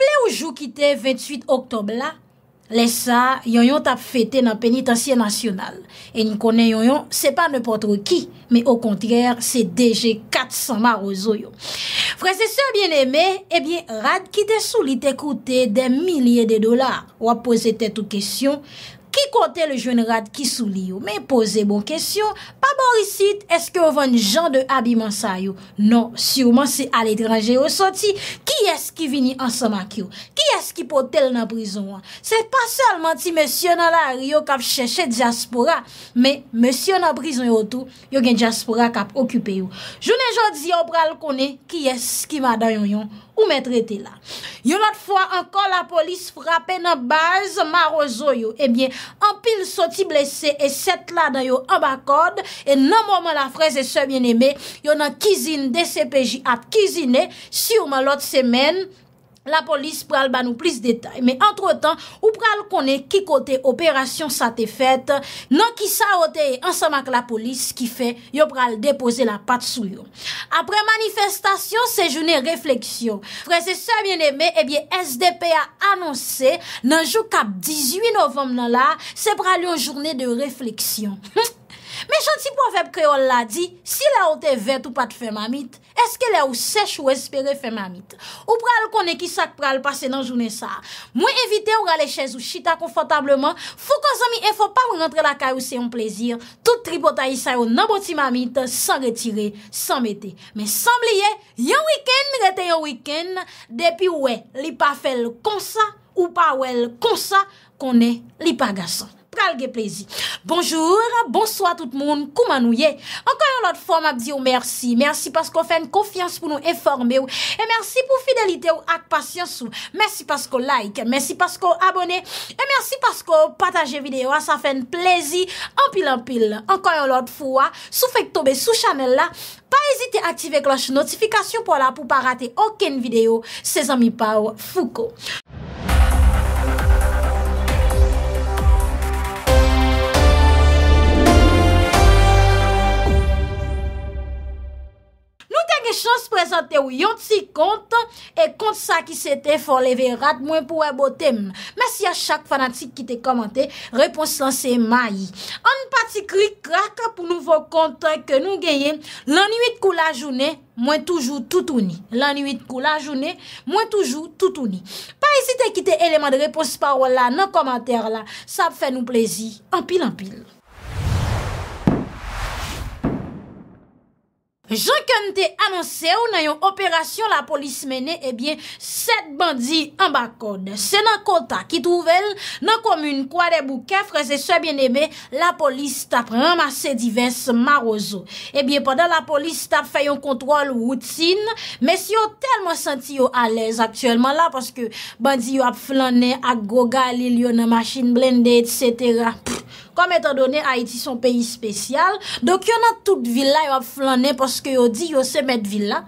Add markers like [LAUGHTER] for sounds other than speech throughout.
Ple ou jou kite 28 oktob la, lesa, yon yon tap fete nan penitansye nasyonal. E ni kone yon yon, se pa nopotro ki, me o kontryer, se deje 400 mar o zo yon. Frese se bien eme, ebyen rad kite sou li te koute de milye de dolar. Ou ap pose te tou kesyon. Ki kote le jwen rad ki sou li yo? Me pose bon kesyon. Pa borisit, eske ouvan jan de abiman sa yo? Non, souman se al etranje yo. Soti, ki eski vini ansan mak yo? Ki eski potel nan prizon yo? Se pa solman ti mesyon nan la riyo kap cheshe diaspora. Me, mesyon nan prizon yo tou, yo gen diaspora kap okupe yo. Jounen jodi yo pral kone, ki eski mada yon yon? Ou men trete la. Yo lot fwa, ankon la polis frape nan baz, ma rozo yo. Ebyen, an pil soti blese, e set la nan yo ambakod, e nan mouman la freze se mien eme, yo nan kizine DCPJ ap kizine, si yo man lot semen... La polis pral banou plis detay, me entretan, ou pral konen ki kote operasyon sa te fet, nan ki sa oteye ansama k la polis ki fe, yo pral depose la pat sou yo. Apre manifestasyon, se jounen refleksyon. Frè se se bieneme, ebyen eh SDP a annonse, nan jou kap 18 novem nan la, se pral yon jounen de refleksyon. [LAUGHS] Mè chanti pofèp kreol la di, si la ou te vet ou pat fè mamit, eske la ou sech ou espere fè mamit. Ou pral kone ki sak pral pase nan jounè sa. Mwen evite ou rale chèz ou chita konfotableman, fò kon zami e fò pa ou rentre la kaj ou se yon plezir, tout tri bota yisay ou nan boti mamit, san retire, san mette. Mè san blye, yon wikèn mi rete yon wikèn, depi wè li pa fèl konsa ou pa wèl konsa, konè li pa gasan. pralge plezi. Bonjou, bonso a tout moun, kouman oh, ou ye? Ankoyon lot fwa mabdi ou mersi, mersi paskou fèn konfians pou nou eforme ou, e mersi pou fidelite ou ak pasyans ou, mersi paskou like, mersi paskou abone, e mersi paskou pataje videyo, a sa fèn plezi, anpil anpil. Ankoyon lot fwa, sou fèk tobe sou chanel la, pa ezite aktive kloche notifikasyon pou la, pou pa rate oken videyo, se zanmi pa ou fuko. Ankoyon lot fwa, Chans prezante ou yon ti kont E kont sa ki sete for leve rat Mwen pou e botem Mas si a chak fanatik ki te komante Repons lan se may An pati krik krak Pou nou vok kontan ke nou genyen Lan 8 kou la jounen Mwen toujou toutouni Lan 8 kou la jounen Mwen toujou toutouni Pa esite ki te eleman de repons parola Nan komante la Sa fe nou plezi Ampil ampil Jankan te ananse ou nan yon operasyon la polis mene, ebyen, eh set bandi an bak kode. Se nan kontak ki touvel nan komune kwa de bouke, freze sebyen ebe, la polis tap ramase divers marozo. Ebyen, eh padan la polis tap fayon kontrol woutine, mes yon telman santi yo alez aktuelman la, paske bandi yo ap flanen, ak goga li yo nan masin blendet, etsetera, pfff. kom etan donen Haiti son peyi spesyal, dok yo nan tout villa yo ap flanen poske yo di yo se met villa.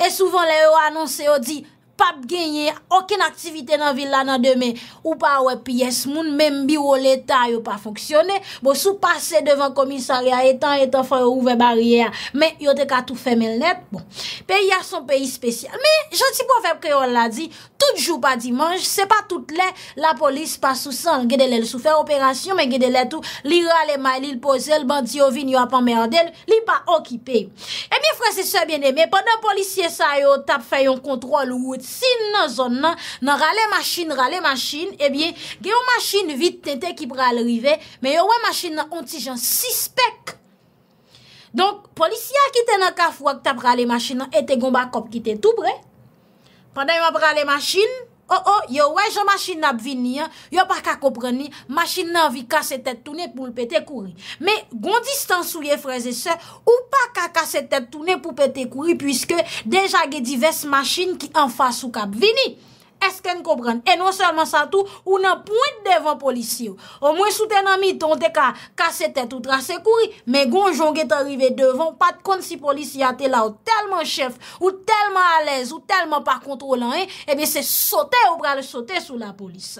E souvan le yo anonsen yo di... pap genye, okin aktivite nan vil la nan demen, ou pa wep piyes moun, menm biwo leta yo pa foksyone, bo sou pase devan komisari a etan, etan fwa yo ouve bariya, men yote ka tou femel net, bon, pe ya son peyi spesyal, men, joti pou feb kreol la di, tout jou pa dimanj, se pa tout le, la polis pa sou san, gedele sou fe operasyon, men gedele tou, li ra le may, li l poze, l bandi yo vin, yo apan meyande, li pa okipe. Eh e mi fwese se bieneme, men, pandan polisye sa yo tap feyon kontrol Sin nan zon nan nan rale masjin rale masjin Ebyen eh gen yon masjin vit tenten ki prale rive Men yon wè masjin nan ontijan 6 spek Donk polisyan ki ten nan kaf wak tap rale masjin nan Ete gomba kop ki ten tou bre Pandan yon wap rale masjin Oh, oh, yo wèj yo masjid nan ap vini, yo pa ka koprani, masjid nan vi kase tèt toune pou pète kouri. Me gondistan sou ye freze se ou pa ka kase tèt toune pou pète kouri pwiske deja ge divès masjid ki an fase ou kap vini. esken kobran. E non selman sa tou, ou nan point devan polisiyou. Ou mwen sou ten an mi, ton te ka kase tet ou trase kouri, me gonjon gete arrive devan, pat kon si polisiyate la ou telman chef, ou telman alez, ou telman pa kontrolan, ebe se sote ou brale sote sou la polis.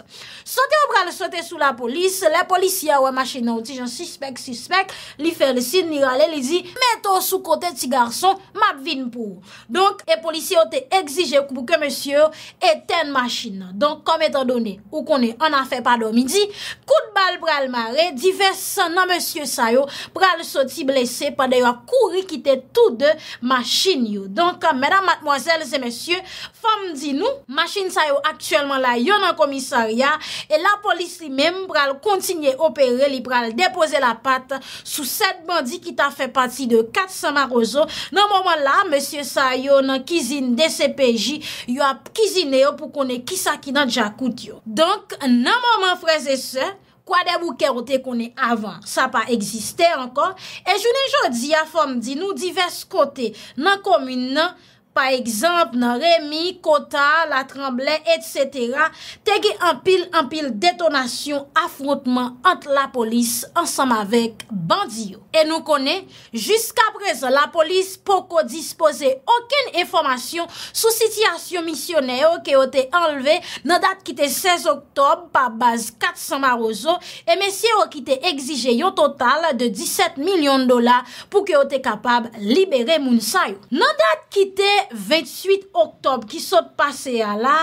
Sote ou brale sote sou la polis, le polisiyaw wè machin nou ti jan suspek, suspek, li fèr le sin, ni rale, li di, meto sou kote ti garson, map vin pou. Donk, e polisiyote exige pou ke monsiyou, eten machin nan. Donk kom etan donen, ou konen an a fe pa do midi, kout bal pral mare, divers san nan monsye sayo, pral soti blese pa deyo a kouri kite tout de machin yo. Donk kom, medan matmoazel se monsye, fam di nou machin sayo aktuelman la yon nan komisaria, e la polis li menm pral kontinye opere li pral depose la pat sou sed bandi ki ta fe pati de 400 marozon. Nan momon la monsye sayo nan kizine de CPJ yo a kizine yo pou konen kisa ki nan jakout yo. Donk nan mouman freze se, kwa debou kerote konen avan, sa pa egziste ankon, e jounen joun di a fom di nou divers kote, nan komine nan, pa ekzamp nan remi, kota, la tremble, et cetera, tege anpil anpil detonasyon afrontman ant la polis ansam avek bandiyo. E nou kone, jisk apreza la polis poko dispose oken informasyon sou sityasyon misyonè ou ke o te enleve nan dat ki te 16 oktob pa baz 400 arouzo e mesye ou ki te egzije yon total de 17 milyon dola pou ke o te kapab libere moun sayo. Nan dat ki te 28 oktob ki sot pase ya la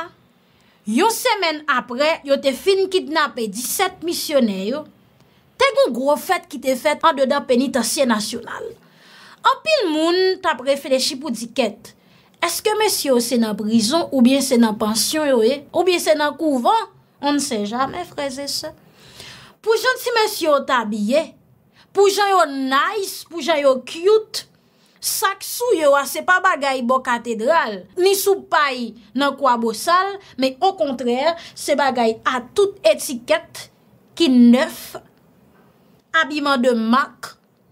yo semen apre yo te fin kidnape 17 misyoner yo te goun gro fèt ki te fèt an de da penitasyen nasyonal apil moun tap reflechi pou diket eske mesyo se nan prison ou bien se nan pension yo e ou bien se nan kouvan on ne se jamen freze se pou jan si mesyo ta biye pou jan yo nice pou jan yo cute Sak sou yo a, se pa bagay bo katedral, ni sou pay nan kwa bosal, me o kontrèr, se bagay a tout etiket ki neuf, abiman de mak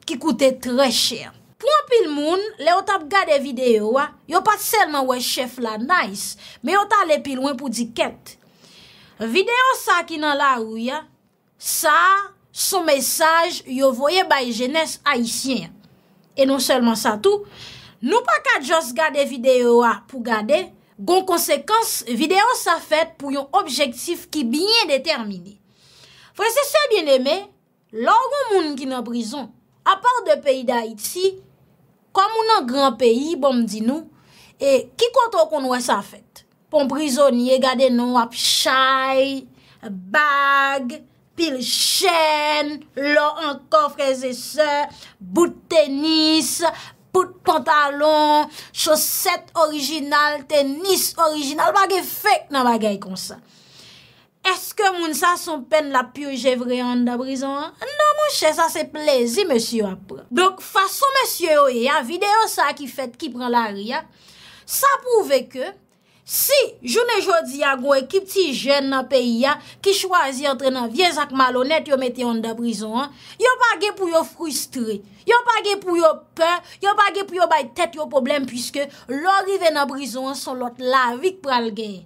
ki koute tre chè. Plo an pil moun, le yo tap gade videyo a, yo pat selman we chef la nice, me yo talepi lwen pou di ket. Videyo sa ki nan la ou ya, sa, son mesaj, yo voye bay jenès haisyen ya. E non selman sa tou, nou pa ka jos gade videyo a pou gade, gon konsekans videyo sa fet pou yon objektif ki binyen determini. Fwese se bine me, lorou moun ki nan brison, a par de peyi da iti, komoun nan gran peyi, bom di nou, e ki koto kon wè sa fet? Pon brisonye gade nou ap chay, bag, pil chen, lò an kofre zese, bout tenis, bout pantalon, choset orijinal, tenis orijinal, bagay fek nan bagay konsa. Eske moun sa son pen la pyo jevryan da brison? Nan non, moun che sa se plezi, monsi yo apre. Donk fason monsi yo, yon video sa ki fet ki pran la ria, sa pouve ke, Si joun e joudi ya gwen ki pti jen nan peyi ya ki chwazi entren nan viez ak malonet yo mette yon da brison, yo pa ge pou yo frustre, yo pa ge pou yo pe, yo pa ge pou yo bay tete yo problem pwiske lorive nan brison son lot lavik pral gen.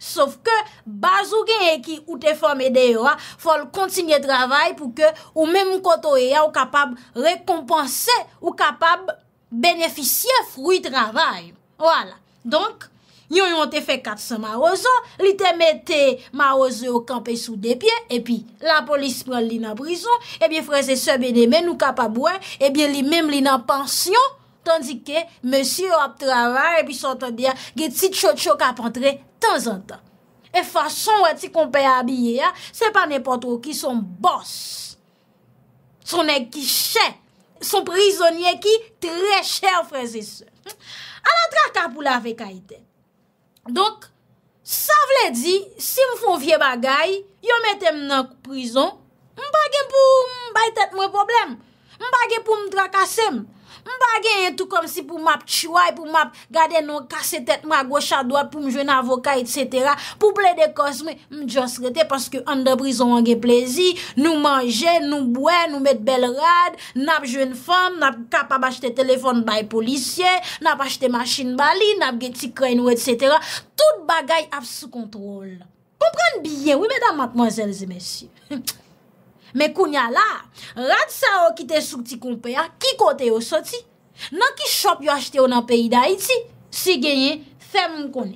Sof ke, bazou gen e ki oute fom ede yo a, fol kontinye travay pou ke ou men mkoto e ya ou kapab rekompanse, ou kapab beneficye fruy travay. Wala, donk, Yon yon te fe 400 marozo, li te mette marozo o kampe sou depye, epi la polis pran li nan brison, epi freze se beneme nou ka pa bouen, epi li mem li nan pansyon, tandike monsi wap travar epi sotan diya ge ti tcho tcho ka pantre tan zan tan. E fason wati konpe a biye ya, se pa nepotro ki son boss. Son ek ki chen, son prizonye ki tre chen freze se. A la tra ka pou la ve ka ite, Donk, sa vle di, si m foun vie bagay, yon metem nan kou prizon, m bagye pou m baytet mwen problem, m bagye pou m drakasem. M bagay yon tou kom si pou map tchouay, pou map gade nou kase tèt mwa gwocha dwa, pou m jwen avokay, etc. Pou ple de kosme, m djons rete, paske an de brison wange plezi, nou manje, nou bwe, nou met bel rad, nap jwen fom, nap kapa bashte telefon bay policye, nap bashte maschine bali, nap geti kreyn wè, etc. Tout bagay ap sou kontrol. Kompran biyen, oui, medan matman zèl zè mesi. Me kounya la, rad sa ou ki te souk ti koumpe ya, ki kote yo sa ti. Nan ki shop yo achete ou nan peyi da iti, si genye, fem mkone.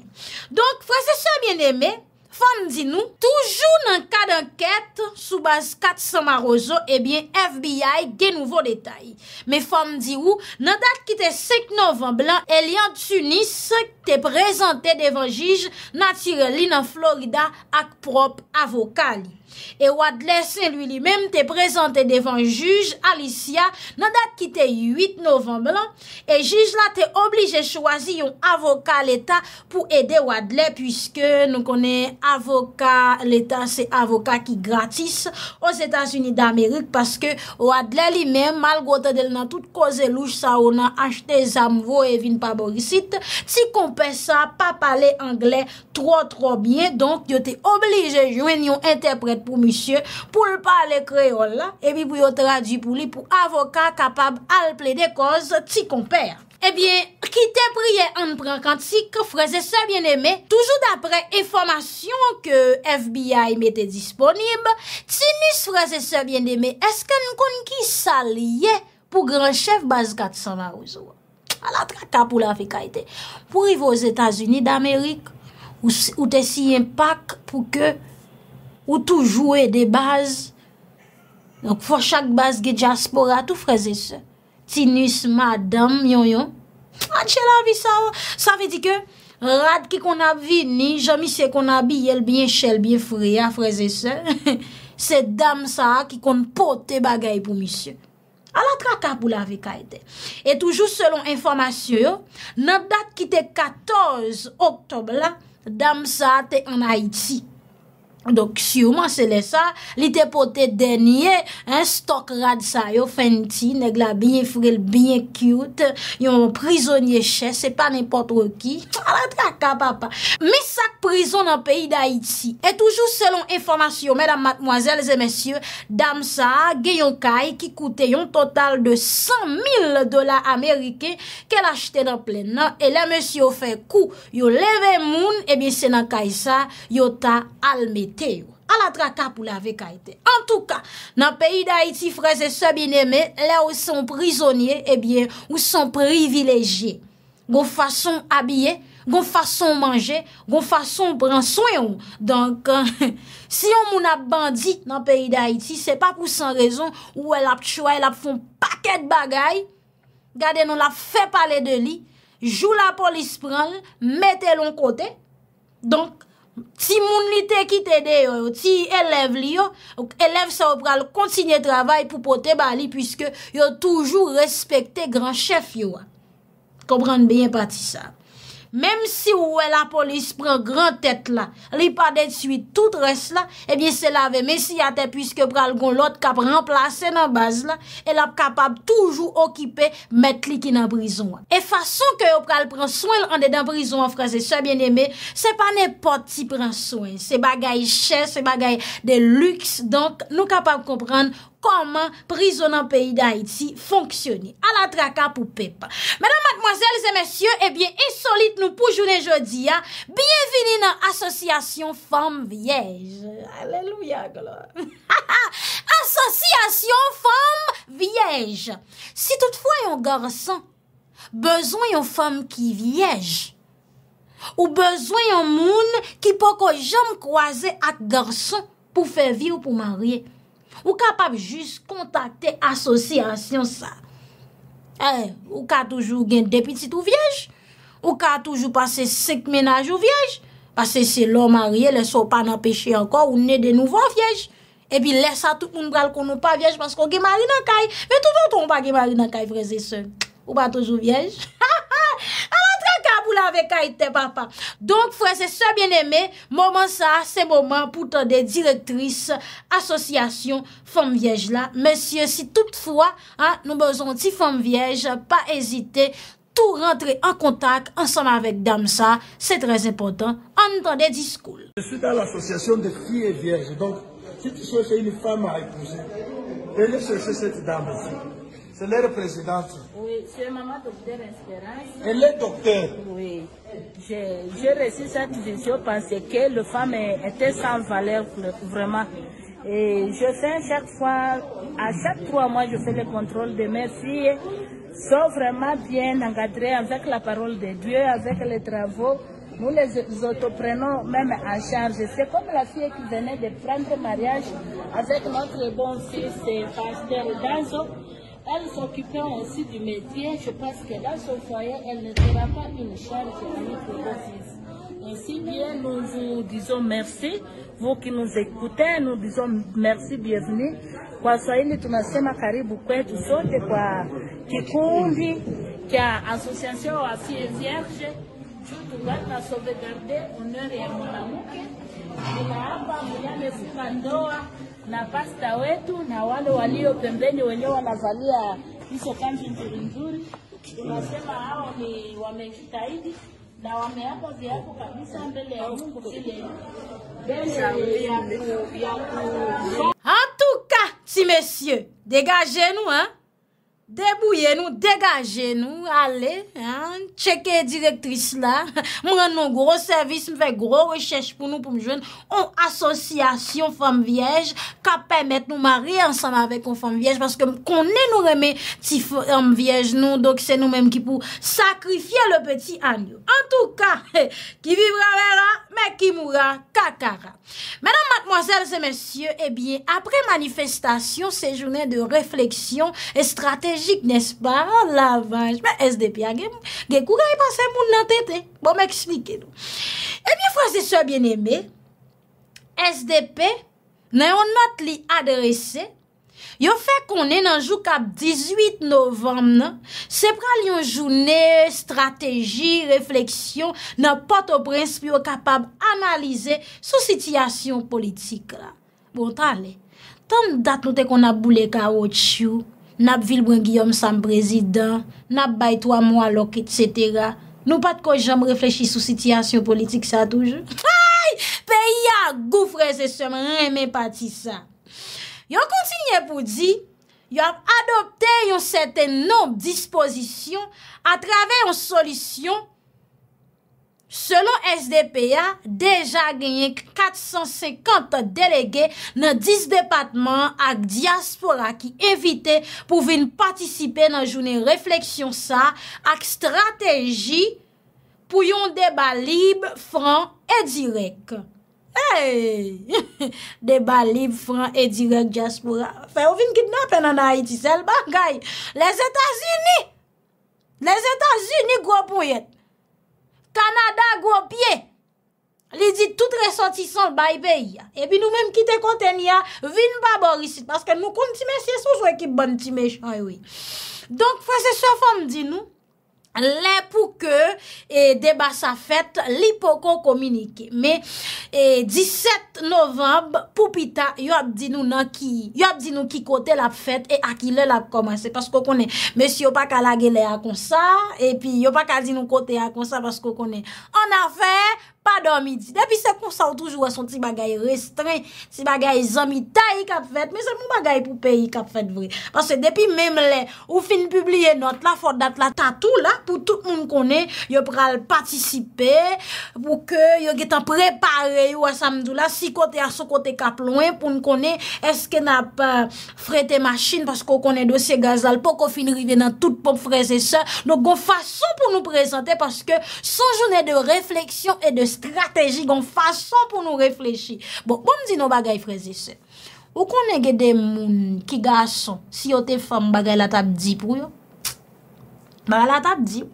Donk, fwese sa mwen eme, fwem di nou, toujou nan kade anket soubaz 400 marozo, ebyen eh FBI gen nouvo detay. Me fwem di ou, nan dat ki te 5 novemb lan, el yon tunis se te prezante devan jij natireli nan Florida ak prop avokali. e wadle sen lui li menm te prezante devan juj alisia nan dat ki te 8 novembe lan e juj la te oblige chwazi yon avoka leta pou ede wadle pwiske nou konen avoka leta se avoka ki gratis os Etasuni da Amerik paske wadle li menm malgo te del nan tout koze louch sa ou nan achte zamvo evin pa borisit ti kompesa pa pale angle tro tro bien donk yo te oblige jwen yon interprete pou monsye pou l pa ale kreol la. Ebi pou yo tradu pou li pou avokat kapab alple de koz ti komper. Ebi, ki te priye anprenkantik, freze se bien eme, toujou dapre informasyon ke FBI mette disponib, ti nis freze se bien eme, esken kon ki salye pou granchef bazgat san arouzou. A la traka pou la fikayte. Pou rivo os Etats-Unis d'Amerik, ou te si impak pou ke Ou toujou e de baz. Fwa chak baz ge jaspora tou freze se. Tinus, madam, yon yon. Ah, a tche [LAUGHS] la vi sa. Sa ve di ke rad ki kon ap vini. Jamise kon ap bi yel bie chel bie freya freze se. Se dam sa ki kon pote bagay pou misye. A la traka pou la ve kaite. E toujou selon informasyon yo. Nan dat ki te 14 oktob la. Dam sa te an Haiti. Donk si ouman se le sa Li te pote denye Un stok rad sa yo fenti Negla binye fril, binye cute Yon prizonye chè Se pa nipotro ki Me sak prizon nan peyi da iti E toujou selon informasyon Mèdam matmwazèl zè mèsyou Dam sa ge yon kay Ki koute yon total de 100.000 dola Amerike ke lachte nan plè E lè mèsyou fè kou Yon leve moun E eh bie se nan kay sa Yota almet teyo. A la traka pou la ve kaite. En tou ka, nan peyi da iti freze se bineme, le ou son prizonye, e bien, ou son privileje. Gon fason abye, gon fason manje, gon fason pran soyon. Donk, si yon moun ap bandi nan peyi da iti, se pa pou san rezon, ou el ap chwa, el ap fon paket bagay, gade nou la fe pale de li, jou la polis pran, mette lon kote, donk, Ti moun li te ki te de yo, ti elev li yo, elev sa ou pral kontinye travay pou pote bali pwiske yo toujou respekte gran chef yo. Kompran bien pati sa. Mèm si ouè la polis pran gran tèt la, li pa detuit tout res la, ebyen eh se lave. Mèm si yate pwiske pral gon lot kap remplase nan baz la, el ap kapab toujou okipe met li ki nan prizon. E fason ke ou pral pran swen, an de dan prizon, an frase se bien eme, se pa ne poti pran swen. Se bagay chè, se bagay de luks, donk nou kapab kompran wè. koman prizonan peyi d'Haïti fonksyoni. A la traka pou pepa. Mèdame, madmoizèles et mèsyè, ebyen, eh insolite nou poujounen jodi, biyevini nan asosyasyon fòm vyèj. Allèlouyak lò. [LAUGHS] Asosyasyon fòm vyèj. Si toutfoy yon gorson, bezwen yon fòm ki vyèj, ou bezwen yon moun ki poko jom kwoaze ak gorson pou fè vi ou pou marye. Ou kapap jis kontakte asosyasyon sa. Eh, ou ka toujou gen depitit ou viej. Ou ka toujou pase sek menaj ou viej. Pase se lom a rye, le so pa nan peche anko ou ne denouvo viej. E pi lesa tout moun bral konon pa viej, mas kon gen mari nan kay. Ve toujou ton pa gen mari nan kay, freze se. Ou pa toujou viej. A la tra kabou la ve kaite papa Donk fwese se bien eme Moman sa se moman pou tande Direktris asosyasyon Fom viej la Monsye si toutfwa nou bezon ti fom viej Pa ezite Tou rentre an kontak ansan avek dam sa Se trez epotan An tande diskoul Sou ta l'asosyasyon de fi e viej Donk si ti souche yon fama E le souche seti dam Si C'est leur présidente. Oui, c'est maman docteur Espérance. Elle est docteur. Oui. J'ai reçu cette vision parce que le femme était sans valeur vraiment. Et je fais chaque fois, à chaque trois mois, je fais le contrôle de mes filles. Sont vraiment bien encadrées avec la parole de Dieu, avec les travaux. Nous les autoprenons même en charge. C'est comme la fille qui venait de prendre mariage avec notre bon fils pasteur Danzo. Elle s'occupant aussi du métier, je pense que dans son foyer, elle ne sera pas une charge pour Ainsi bien, nous vous disons merci. Vous qui nous écoutez, nous disons merci, bienvenue. Kwa Swahili tunasema karibu kwetu association na pasta wetu na wale walio pembeni wenyewe wanavalia hizo kanzu nzuri nzuri, tunasema hao ni wamejitahidi na wameapa viapo kabisa mbele ya Mungu vile hatuka si messieurs dégagez nous hein Debouye nou, degaje nou Ale, cheke direktris la Mwen moun gro servis Mwen fè gro rechèche pou nou pou mjwen On asosyasyon fèm viej Ka pèmèt nou mari Ansanm avèk ou fèm viej Paske konè nou remè ti fèm viej nou Dok se nou mèm ki pou Sakrifye le peti an nou En tout ka, ki vibra mè la Mè ki mou la, kakara Mè nan matmoasèl se mèsyè Ebyen eh apre manifestasyon Se jounè de refleksyon e stratej Nespa, lavanj, mwen SDP a gen, gen kou ga yi panse moun nan tente, bon mèk smike nou. Ebyen fwa se soye bien eme, SDP, nan yon not li adrese, yo fe konen nan jou kap 18 novem nan, se pra li yon jounen, strategi, refleksyon, nan pato prinspi yo kapab analize sou sitiyasyon politik la. Bon, tale, tan dat nou te kon a boule ka wot chyou, nap Vilboen Guillaume sam prezident, nap Baye Touamou alok, etc. Nou pat koj jom reflechi sou sitiyasyon politik sa toujou. Hay! Pe ya goufres e semen reme pati sa. Yo kontinye pou di, yo ap adopte yon seten noub disposisyon a travey yon solisyon Selon SDPA, deja genyen 450 delege nan dis depatman ak diaspora ki evite pou vin patisipe nan jounen refleksyon sa ak strategi pou yon deba libe, franc et direk. Hey! [LAUGHS] Deba libe, franc et direk, diaspora. Fè ou vin gidnapè nan Haiti sel bangay? Les Etats-Unis! Les Etats-Unis, gwo pou yete? Kanada gwo pye, li di tout resotisan baybe ya, e bi nou menm kite konten ya, vin pa bor isi, paske nou kon ti mesye sou, bon, sou ekip ban ti mesye. Donk fwese so fon di nou, Lè pou ke e, deba sa fèt, li pou kon kominike. Me, 17 e, novemb, pou pita, yo ap di nou nan ki. Yo ap di nou ki kote la fèt, e akile la komanse. Pas kon konen, me si yo pa kalage le a kon sa, e pi yo pa kal di nou kote a kon sa, pas kon konen. On a fè... pa do midi. Depi se kon sa ou toujou son ti bagay restren, ti bagay zami ta yi kap fet, me se mou bagay pou pe yi kap fet vre. Parce depi mem le, ou fin publie not la for dat la tatou la, pou tout moun konen yo pral patisipe pou ke yo getan prepare yo a samdou la, si kote a so kote kap loin, pou n konen eske na pa frete machin paskou konen dosye gazal, pou kon fin rive nan tout pom freze se, nou kon fason pou nou prezante, paskou son jounen de refleksyon e de Strateji gon fason pou nou reflechi Bon, bon di nou bagay freze se Ou konen gede moun Ki gason si yote fam bagay La tab di pou yo Ba la tab di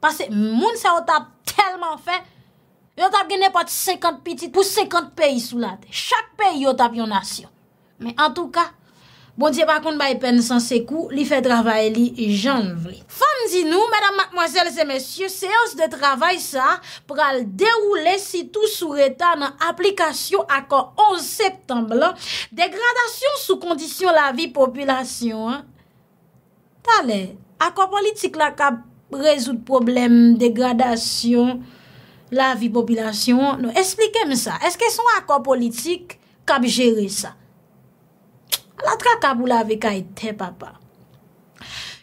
Pase moun se yo tab telman fe Yo tab genepat 50 pitit Pou 50 peyi sou la te Chak peyi yo tab yon asyo Men en tou ka Bon diè bakoun bay pen san se kou, li fè travay li janvli. Fam di nou, mèdam matmwazèl zè mèsyè, seos de travay sa pral deroule si tou sou reta nan aplikasyon akor 11 septemblan, degradasyon sou kondisyon la vi populasyon. Ta le, akor politik la kap rezout problem degradasyon la vi populasyon. Non, esplikem sa, eske son akor politik kap jere sa? la trakabou la vek a ete, papa.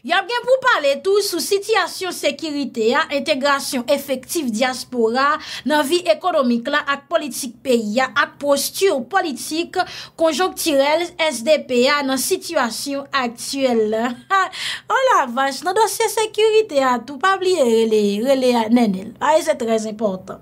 Yo ap gen pou pale tout sou sityasyon sekirite ya, entegrasyon efektif diaspora, nan vi ekonomik la, ak politik peyi ya, ak postur politik konjonktirel SDPA nan sityasyon aktuel la. Oh la vans, nan dosye sekirite ya, tout pa bli rele, rele, nenel, ae, ah, se trez importan.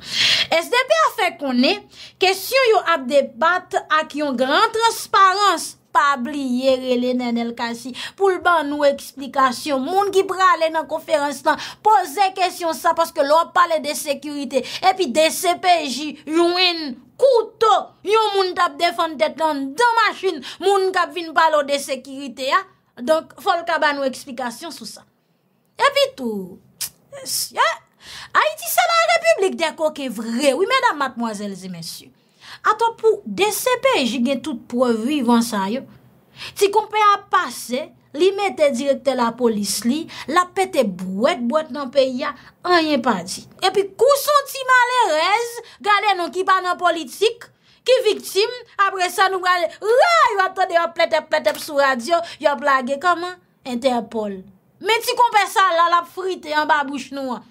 SDPA fe konen, kesyon yo ap debat ak yon gran transparans Pabli yere le nen el kasi pou l ban nou eksplikasyon. Moun ki prale nan konferans nan pose kesyon sa paske lor pale de sekurite. Epi de sepeji, yon en, kouto, yon moun tap defante ten nan dan masin moun kap vin pale ou de sekurite ya. Donk fol ka ban nou eksplikasyon sou sa. Epi tou. Haiti sa la republik deko ke vre. Oui, mesdames, mademoiselles et messieurs. Ata pou desepè, jigen tout pou revivansay yo. Ti kompe ap pase, li mè te direkte la polis li, la pète bouèt, bouèt nan pe ya, an yen pa di. E pi kouson ti malè rez, gale nan ki ban nan politik, ki viktim, apre sa nou gale, waa, yo atode yo pletep pletep sou radyo, yo plage kaman, enterpol. Men ti kompe sa la, la frite yon babouche nou an.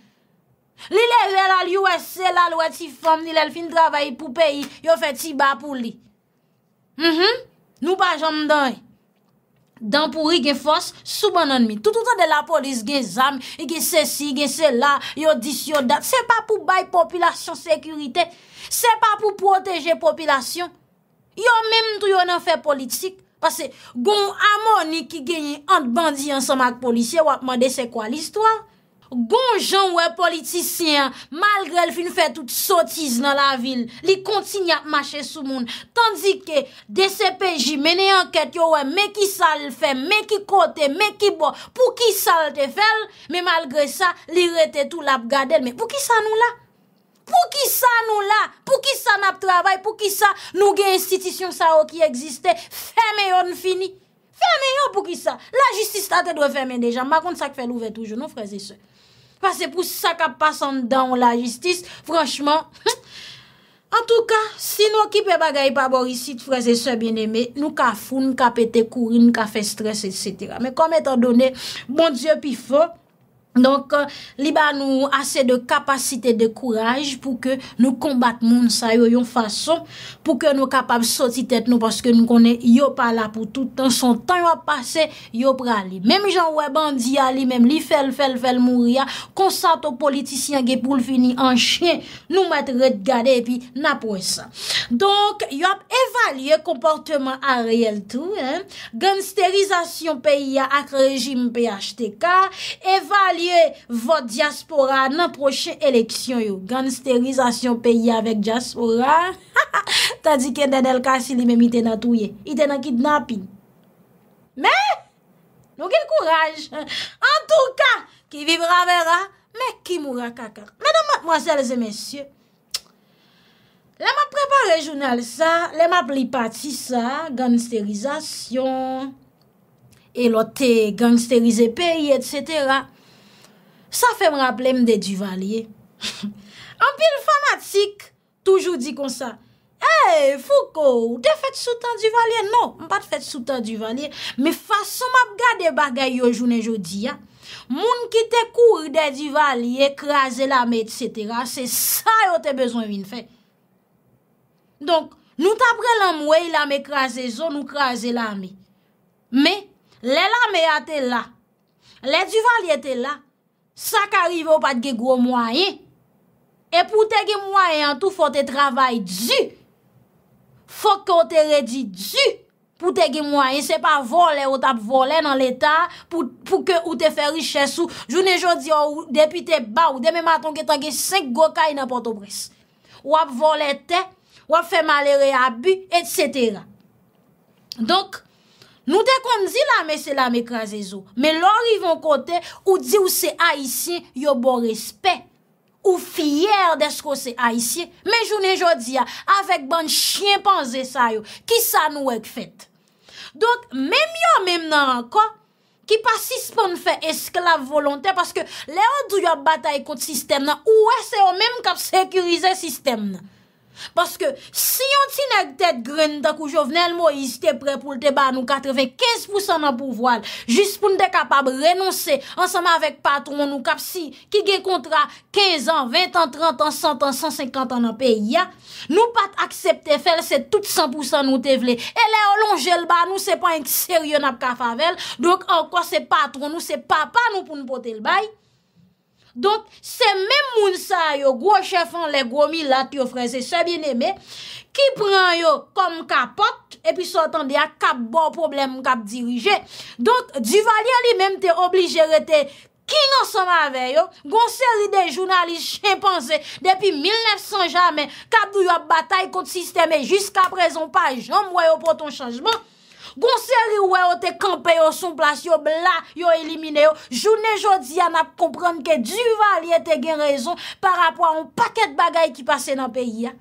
Li le ve la l'USC la lwe ti fom, li le fin travaye pou peyi, yo fe ti ba pou li. Mh mh, nou pa jom dan. Dan pou ri ge fos, sou ban nan mi. Toutoutan de la polis ge zam, ge se si, ge se la, yo dis yo dat. Se pa pou bay populasyon sekurite, se pa pou proteje populasyon. Yo mèm tou yo nan fe politik. Pase, goun amon ni ki genyi ant bandi ansama ak polisye, wakman de se kwa l'istwa? Gon jan wè politisyen Malgre el fin fè tout sotiz nan la vil Li kontin ya ap mache sou moun Tandik ke DCPJ mene anket yo wè Mè ki sal fè, mè ki kote, mè ki bo Pou ki sal te fèl Me malgre sa, li rete tout la ap gade Mè pou ki sa nou la? Pou ki sa nou la? Pou ki sa nap travay? Pou ki sa nou gen institisyon sa wè ki existe? Fèmè yo nfini? Fèmè yo pou ki sa? La justice ta te dwe fèmè deja Mwa kont sa k fè louve toujou, nou freze se pa se pou sa ka pasan dan ou la jistis, franchman, en tou ka, sino ki pe bagay pa bor isi, te freze se bien eme, nou ka foun, ka pete kourin, ka fe stres, et cetera, men kom etan donen, bon diop, pi fò, Donk, euh, li ba nou ase de kapasite de kouraj pou ke nou kombat moun sa yo yon fason pou ke nou kapab soti tet nou paske nou konen yo pa la pou toutan son tan yo ap pase yo pra li. Mem jan wè bandiya li mem li fèl fèl fèl mou ria konsanto politisyen ge pou l vini an chen nou mat red gade epi nap wè sa. Donk yo ap evalye komportman a reyel tou. Gen sterizasyon peyi ya akre rejim pey achte ka. Evalye vot diaspora nan proche eleksyon yo. Gansterizasyon peyi avèk diaspora. Ha [LAUGHS] ha, ta di ken den el kasi li mèm ite nan touye. Ite nan kidnapin. Mè? Nou gen kouraj. An tou ka, ki vivra vera, mè ki moura kakar. Mè nan mòsel zè mèsyè. Lè mè prepa rejounal sa, lè mè pli pati sa, gansterizasyon, elote gansterize peyi, etsètera. Sa fe m raple m de Duvalier. [LAUGHS] An pil fanatik, toujou di konsa, hey, eh, foukou, te fet soutan Duvalier? Non, m pat fet soutan Duvalier. Me fason m ap gade bagay yo jounen jodi, ya. Moun ki te kou de Duvalier, krasel ame, et cetera, se sa yo te bezwen vin fe. Donk, nou tabre lan m wey la me krasel, zon nou krasel ame. Me, le la me ate la. Le Duvalier ate la. Sa ka rive ou pat ge gwo mwayen. E pou te ge mwayen an tou, fote travay di. Fote ki ou te redi di. Pou te ge mwayen, se pa vole, ou tap vole nan l'Etat, pou ke ou te fe riche sou. Joun e joun di ou depite ba ou deme maton ki tangi sek goka in apoto bris. Ou ap vole te, ou ap fe male re abu, et setera. Donk, Nou de kon di la mè se la mè kranze zo, mè lò rivon kote ou di ou se aisyen yo bon respè, ou fiyèr desko se aisyen, mè jounen jò di ya, avèk ban chien pan zè sa yo, ki sa nou wèk fèt. Donk, mèm yo mèm nan anka, ki pa sispan fè esklav volontè, paske lè an do yo batay kote sistem nan, ou wè e se yo mèm kap sekurize sistem nan. Paske si yon ti nek det gren takou jovenel mo, is te pre pou te ban nou 85% nan pou voan, jist pou nou de kapab renonse ansama vek patron nou kap si ki ge kontra 15 an, 20 an, 30 an, 100 an, 150 an nan pe ya, nou pat aksepte fel se tout 100% nou te vle. E le o lon jel ban nou se pan ek seryon ap ka favel, dok anko se patron nou se papa nou pou nou pote l baye. Donk se men moun sa yo gwo chefan le gwo mi lat yo freze se bin eme ki pran yo kom kapot epi sotan de a kap bo problem kap dirije. Donk di valya li menm te oblige rete ki non se ma ve yo gonser li de jounalist chimpanzé depi 1900 jamen kap dou yo batay kont sisteme jiska prezon pa jom woy yo poton chanjman. Gon seri we ou te kampe yo son plas, yo bla, yo elimine yo. Jounen jodi ya nap kompran ke duvalye te gen rezon para po a un paket bagay ki pase nan peyi ya.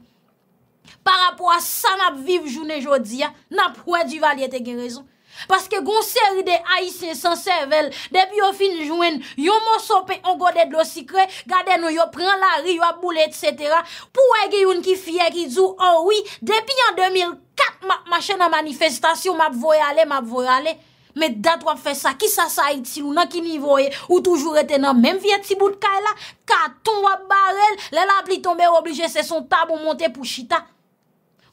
Para po a sa nap viv jounen jodi ya, nap wè duvalye te gen rezon. Paske goun seride a isen san servel Depi yo finjwen Yon monsope an godet lo sikre Gade nou yo pren la ri yo ap boul et cetera Pou e gen yon ki fie ki zou An oh oui, depi an 2004 Ma chen an manifestasyon Map voye ale, map voye ale Met dat wap fè sa, ki sa sa iti lou Nan ki nivoye, ou toujou retenan Mem vye tibout kaila, e katon wap barel Lè la pli tombe oblige se son tabou Monte pou chita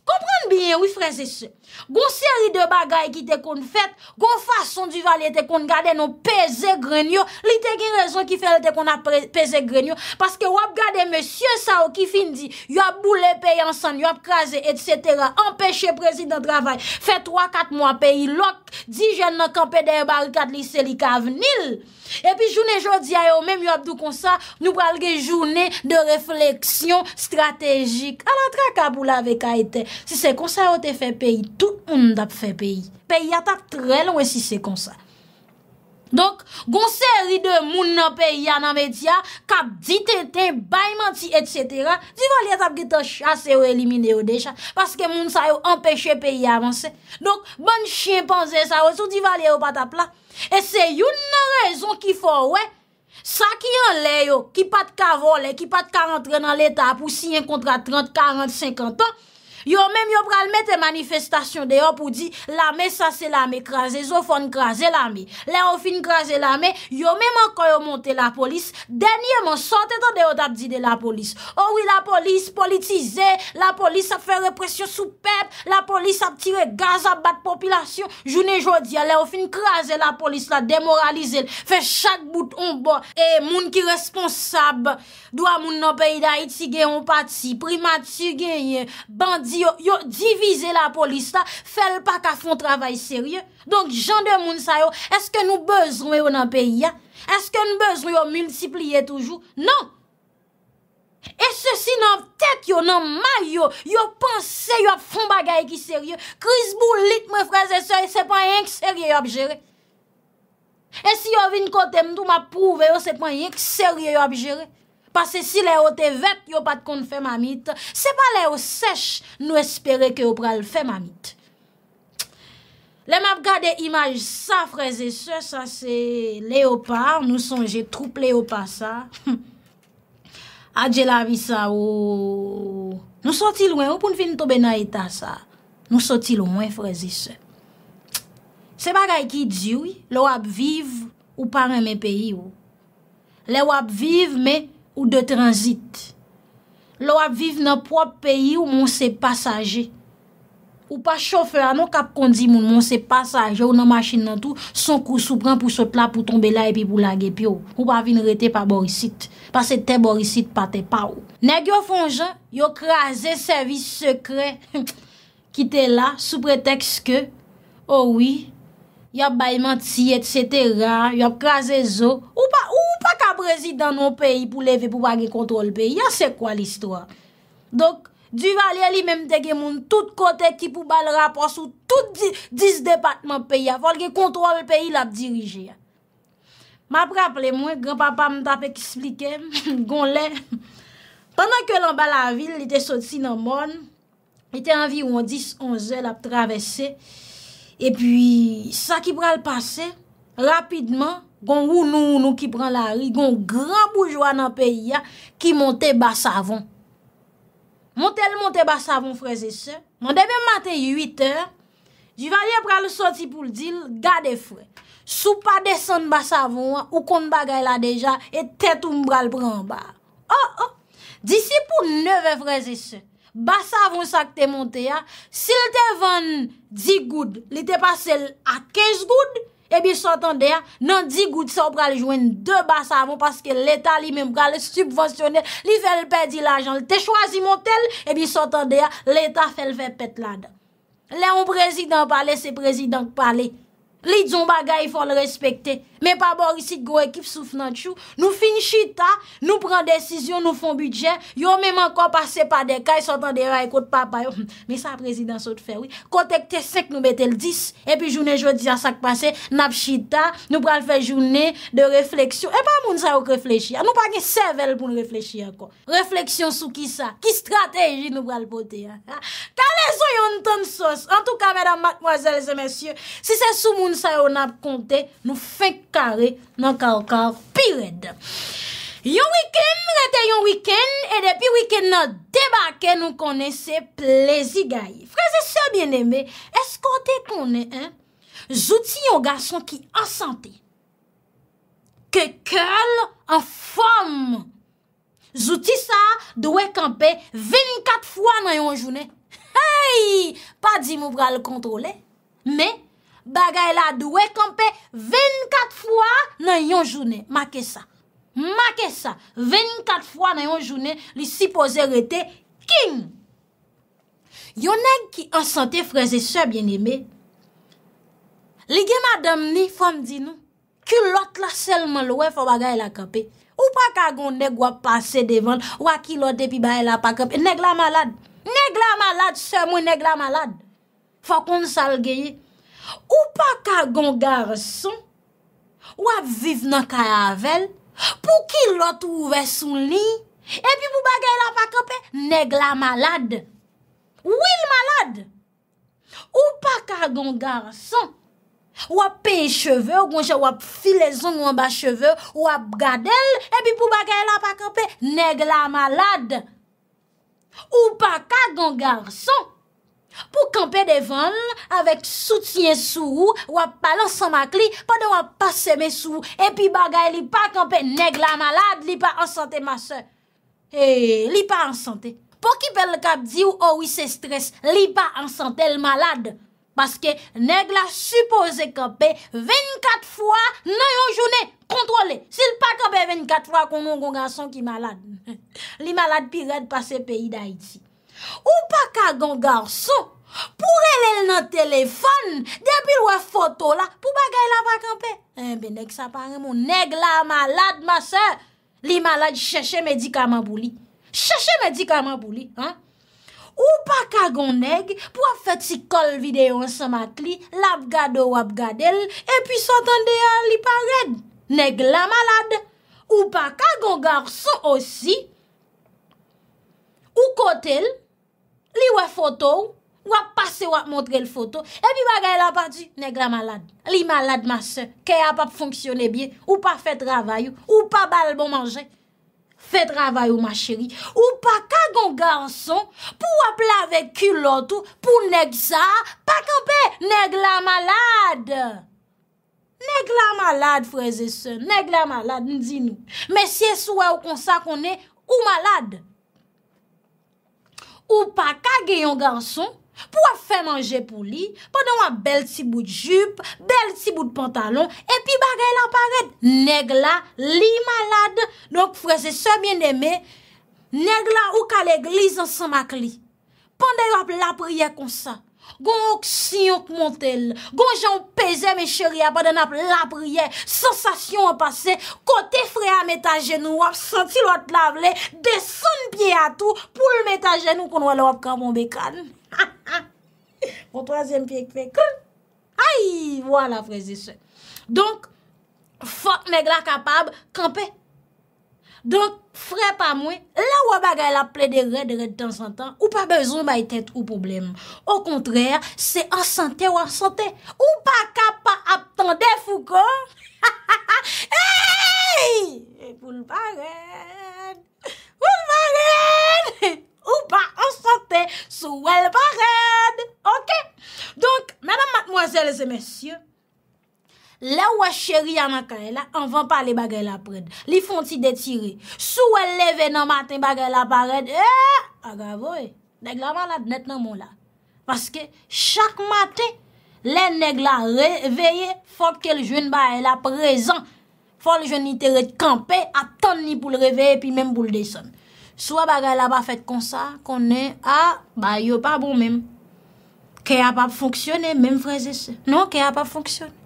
Kompran bien, wifreze se Gon seri de bagay ki te kon fet Gon fason di vali te kon gade Non peze grenyo Li te gen rezon ki fel te kon ap peze grenyo Paske wap gade monsye sa ou kifin di Yo ap boule pe yansan Yo ap kraze etc Ampeche prezidant travay Fe 3-4 mwa pe ilot Di jen nan kampede barikat li seli kavenil E pi jounen jodi a yo men Yo ap dou konsa nou pralge jounen De refleksyon strategik Alantra ka boule avek a ite Si se konsa yo te fe pe ite Tout moun dap fe peyi. Peyi atap tre loun wè si se kon sa. Donk, gonseri de moun nan peyi anam etia, kap ditintin, baymanti, et cetera, di vali atap gita chase ou elimine ou decha, paske moun sa yo empèche peyi avanse. Donk, ban chimpanzè sa yo, sou di vali ou patapla. E se youn nan rezon ki fò wè, sa ki an lè yo, ki pat kavolè, ki pat karantre nan l'etap, ou si yon kontra 30, 40, 50 an, Yo mèm yo pralmè te manifestasyon de yo pou di La mè sa se la mè krasè, zo fon krasè la mè Le ou fin krasè la mè, yo mèm an koyo monte la polis Denye mè, sante ton de yo dat di de la polis oh Ouwi la polis politize, la polis ap fè represyon soupep La polis ap tire gaz ap bat popilasyon Jounè jodi, ale ou fin krasè la polis la demoralize Fè chak bout on bo, e moun ki responsab Doua moun nan peyi da iti gen yon pati Primati gen yon, bandi Di yo divize la polista, fel pa ka fon travay serye. Donk jan demoun sa yo, eske nou bezoun yo nan peyi ya? Eske nou bezoun yo multipliye toujou? Non! E se si nan tet yo, nan may yo, yo pense yo fon bagay ki serye. Kris bou lit me freze se, se pan yonk serye yo abjere. E si yo vin kote mdou ma pouve yo, se pan yonk serye yo abjere. Pase si le o te vet yo pat kon fe mamit, se pa le o sech nou espere ke yo pral fe mamit. Le map gade imaj sa freze se, sa se le opa, nou sonje troupe le opa sa. Adje la vi sa ou, nou soti lwen ou pou nfin tobe na ita sa. Nou soti lwen freze se. Se pa gay ki di ou, le wap viv ou pa reme peyi ou. Le wap viv me... Ou de tranzit. Lo ap viv nan prop peyi ou moun se pasaje. Ou pa chofer anon kap kondi moun moun se pasaje ou nan machin nan tou. Son kou sou pran pou sot la pou tombe la epi pou lage pyo. Ou pa vin rete pa borisit. Pa se te borisit pa te pa ou. Neg yo fonjan yo kraze servis sekre [LAUGHS] ki te la sou preteks ke oh ouwi. yo ap bayman ti, etc., yo ap kaze zo, ou pa ka prezid nan nou peyi pou leve pou bagen kontrol peyi, yo se kwa l'histoire. Dok, du valye li menm tege moun, tout kote ki pou bal rapor sou tout dis depatman peyi, yo fol gen kontrol peyi la ap dirije. Ma ap rappele mwen, granpapa mtape ki explike, [LAUGHS] gong len, pandan ke lan bal la vil, li te soti nan moun, li te anvi ou an dis, onze la ap travesse, E pi sa ki pral pase, rapidman, gon ou nou ou nou ki pran la ri, gon gran boujwa nan peyi ya ki monte ba savon. Montel monte ba savon freze se, man debè maten yu 8 er, jivanyè pral soti pou l'dil, gade fre. Sou pa desen ba savon, ou kon bagay la deja, et tèt ou mbral pran ba. Oh oh, disi pou 9 freze se, Bas avon sa k te monte ya, si l te van di goud, li te pasel a 15 goud, ebi sotan de ya, nan di goud sa ou pral jwen 2 bas avon paske l eta li men pral subvensyonel, li fel pedi l ajan, li te chwazi montel, ebi eh sotan de ya, l eta fel fe pet lad. Le yon prezidant pale, se prezidant pale, Li dzon bagay, y fò lè respektè. Mè pa bor isit, gò ekip souf nan chou. Nou fin chita, nou pran desisyon, nou fon budget, yò mèm ankon pase pa dek, kaj sotan dera, ekot papa yon. Hmm, Mè sa prezidansot fè wè. Kote kte sek, nou betel dis, epi jounè jodi, an sak pase, nap chita, nou pral fè jounè de refleksyon. E pa moun sa wèk refleksyon, nou pa gen serve lè pou nou refleksyon ankon. Refleksyon sou ki sa? Ki strateji nou pral pote? Ta lè sou y sa yon ap konte nou fek kare nan karkar pired. Yon wiken, nete yon wiken, e depi wiken nan debake nou kone se plezi gaye. Freze se bieneme, eskote kone, zouti yon gason ki ansante, ke kral an fom, zouti sa dwe kampe 24 fwa nan yon jounen. Hey, pa di mou bral kontrole, me, Bagay la dwe kompe 24 fwa nan yon jounen. Ma ke sa. Ma ke sa. 24 fwa nan yon jounen li sipoze rete king. Yon neg ki ansante freze se bien eme. Lige madam ni fwa mdi nou. Kulot la selman lwe fwa bagay la kompe. Ou pa kagon neg wap pase devan. Waki lote pi bagay la pa kompe. Neg la malad. Neg la malad se mwen neg la malad. Fwa kon salgeye. Ou pa ka gon garson, wap vive nan kayavel, pou ki lot ouve sou li, e pi pou bagay la pa kope, neg la malade. Ou il malade. Ou pa ka gon garson, wap pe cheve, ou gonje wap file zon wamba cheve, wap gadel, e pi pou bagay la pa kope, neg la malade. Ou pa ka gon garson. Pou kampe devan, avek soutyen sou, wap balansan mak li, pa de wap pase me sou. Epi bagay li pa kampe neg la malade, li pa ansante ma sè. E, li pa ansante. Po ki pel kap di ou oh ou i se stresse, li pa ansante l malade. Paske neg la suppose kampe 24 fwa nan yon jounè kontrole. Sil pa kampe 24 fwa kon mongon gansan ki malade. [LAUGHS] Li malade pi red pase peyi da iti. Ou pa kagon garso pou relel nan telefon debil wè foto la pou bagay la bakanpe. Eh ben dek sa pari moun neg la malade ma se. Li malade cheshe medikaman bou li. Cheshe medikaman bou li. Ou pa kagon neg pou wè feti kol videyon sa matli laf gado wap gadel epi sotan deyan li e pared. Neg la malade. Ou pa kagon garso osi ou kotel Li wè fotou, wè pase wè montre l'fotou, epi wè gè la pa di, neg la malade. Li malade ma sè, kè ap ap fonksyonè bie, ou pa fè travayou, ou pa bal bon manjè, fè travayou ma chéri, ou pa kagon ganson, pou wè plave kulotou, pou neg sa, pa kampè, neg la malade. Neg la malade, freze sè, neg la malade, ndi nou. Me sè sou wè ou konsa konè, ou malade. ou pa kage yon ganson, pou ap fè manje pou li, pande wap bel ti bout jup, bel ti bout pantalon, epi bagay la paret, neg la li malade, donk fwese se bien deme, neg la ou ka leglis ansan mak li, pande wap la priye konsan, Gon ouk siyonk montel, gon jan peze me cherya pa den ap lap rye, sensasyon wap pase, kote frey a meta genou wap, santi lwat plavle, de son pye atou, pou lwet meta genou kon wale wap kampon bekan. Bon toazen pye kwek, kwen. Ay, wala frey zise. Donk, fok neg la kapab, [LAUGHS] kampe. Donk, frepa mwen, la wap bagay la ple de red de red tansantan, ou pa bezon bay tet ou problem. Ou kontrèr, se ansante ou ansante, ou pa kapa aptan defoukou. [LAUGHS] Ha ha ha, hey! Foun e pared, foun pared, [LAUGHS] ou pa ansante, sou wèl pared, ok? Donk, mèdam matmwazèl zè mèsyè, Le wè chèri yaman kè la, an van pale bagè la prèd. Li fwant si detirè. Sou wè leve nan matè bagè la parèd, eh! agavoy, ah, neg la man la net nan moun la. Paske chak matè, le neg la reveye, fòl ke l joun ba e la prezant, fòl joun itè re kampè, atan ni pou l reveye, pi mèm pou l deson. Sou wè bagè la ba fèt konsa, konè a, ba yo pa bou mèm. Kè ya pa fonksyonè, mèm freze se. Non, kè ya pa fonksyonè.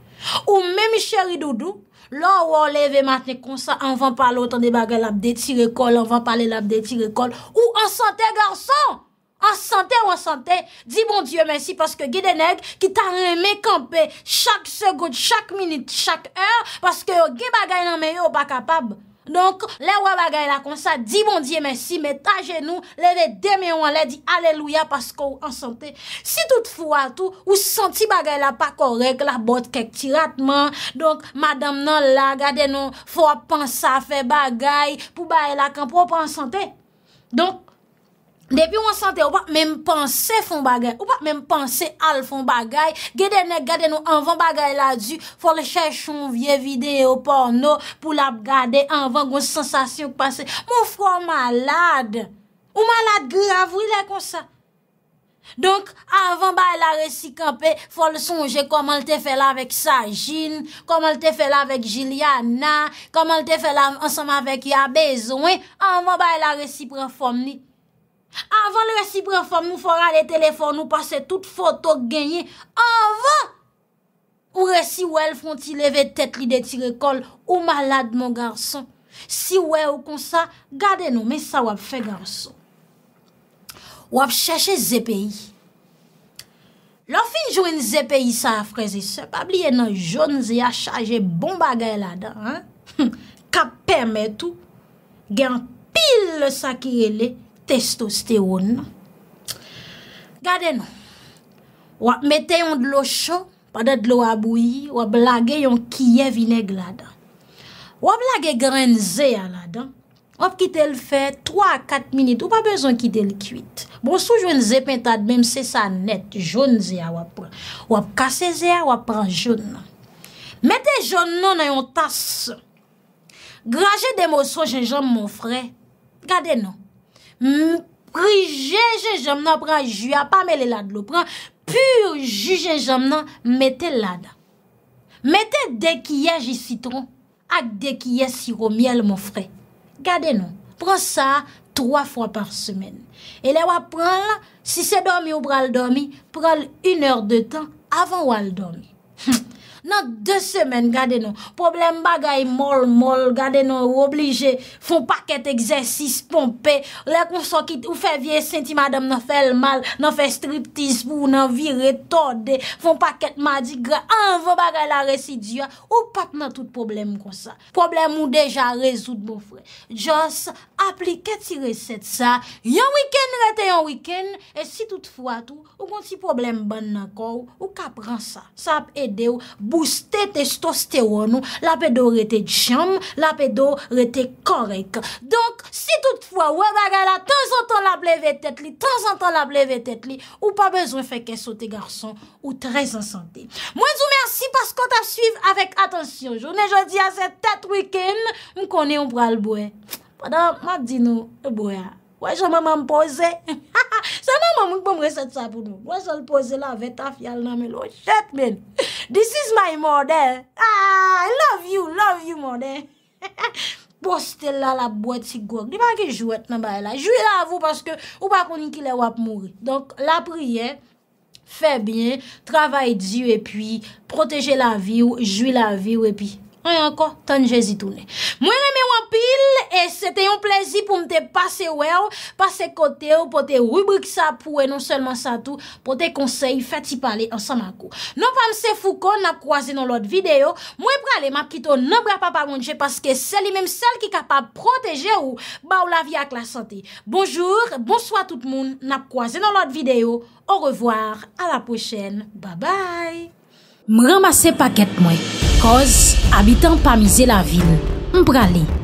Ou mèmi chèri doudou, lò ou wò leve matne konsa, an van pale otan de bagay labdè ti rekol, an van pale labdè ti rekol. Ou ansante garso, ansante ou ansante, di bon diyo mèsi paske gè denèk ki tan remè kampe chak segout, chak minit, chak hèr, paske gè bagay nan mèye ou pa kapab. Donk, lè wè bagay la kon sa, di bon diye mèsi, mè tajè nou, lè vè demè wè, lè di aleluya, paskò ou ansante. Si tout fwa tou, ou santi bagay la pa korek, la bot kek tiratman, donk, madame nan la, gade nou, fwa pan sa fe bagay, pou bagay la kan, pou wè pa ansante. Donk, Depi ou an sante, ou pa mèm panse fon bagay. Ou pa mèm panse al fon bagay. Gede ne gade nou anvan bagay la du, fol chèchou vie vide ou porno pou la gade anvan goun sensasyon kou panse. Mou fwo malade. Ou malade gri avri lè kon sa. Donk, anvan bay la resi kampe, fol sonje koman lte fè la vek sa jine, koman lte fè la vek jiliana, koman lte fè la ansanman vek ya bezouen, anvan bay la resi pren fon ni. Avan le resi preform nou fara le telefon nou pase tout foto genye Avan Ou resi ou el fonte leve tet li detire kol Ou malade mon garson Si ou el ou kon sa Gade nou men sa wap fe garson Wap cheche zepay Lofi jouen zepay sa a freze Se pabli eno joun ze a chaje bon bagay la da Ka peme tou Gen pil sa kirele Testosteron Gade nou Wap metè yon dlo chou Padè dlo wabouyi Wap lage yon kiyè vineg lada Wap lage grenze ya lada Wap kite l fè 3-4 minute Wap pas bezon kite l kuit Bonsou jwen zepentad Wap kase ze ya Wap pran joun Metè joun nou nan yon tas Graje demosou jenjom mon fre Gade nou m prijeje jom nan pran ju apamele lad lo pran pur juje jom nan mette lad mette dekye jisitron ak dekye siro miel mon fre gade nou pran sa 3 fwa par semen e le wap pran la si se domi ou pral domi pral 1 or de tan avan wal domi Nan de semen gade nan. Problem bagay mol mol gade nan ou oblige. Fon paket egzesis pompe. Lè kon so kit ou fe vie Sainti Madame nan fel mal. Nan fe striptiz pou nan vi retorde. Fon paket madigre. An vò bagay la residua. Ou pat nan tout problem kon sa. Problem ou deja rezout bo fre. Joss. aplike ti resep sa, yon wiken rete yon wiken, e si toutfwa tou, ou konti problem ban nan kou, ou ka pran sa, sa ap ede ou, booste testosteron ou, lape do rete chyam, lape do rete korek. Donk, si toutfwa, ou e bagala, tanzantan la pleve tet li, tanzantan la pleve tet li, ou pa bezon feke sote garson, ou trezansante. Mwen zou mersi, paskot ap suive, avek atensyon, jounen jodi a zet tet wiken, mkone yon pral bwe. Adan, magdi nou, e eh boya, ah, wè se mamam pose, [LAUGHS] se mamam moun pou mwese te sa pou nou, wè se l'pose la, vè ta fyal nan men, oh, chet men, this is my model, ah, love you, love you model, [LAUGHS] poste la la boye ti gok, di manke jwet nan baye la, jwè la avou paske, ou bako nin ki le wap mwou, donk, la priye, fè bien, travay di, wè pi, proteje la viw, jwè la viw, wè pi, wè anko, tanjezi toune. Mwen reme wè, E se te yon plezi pou mte pase wè ou Pase kote ou, pote rubrik sa pou E non selman sa tou Pote konsey, fè ti pale ansan makou Non pan se fou kon, nap kwaze nan lot videyo Mwen prale, map kito nan bra papa mounche Paske seli menm sel ki kapab Protege ou, ba ou la vi ak la sante Bonjour, bonswa tout moun Nap kwaze nan lot videyo Au revoir, a la pochene Babay Mwen ramase paket mwen Koz, abitan pa mize la vil Mprale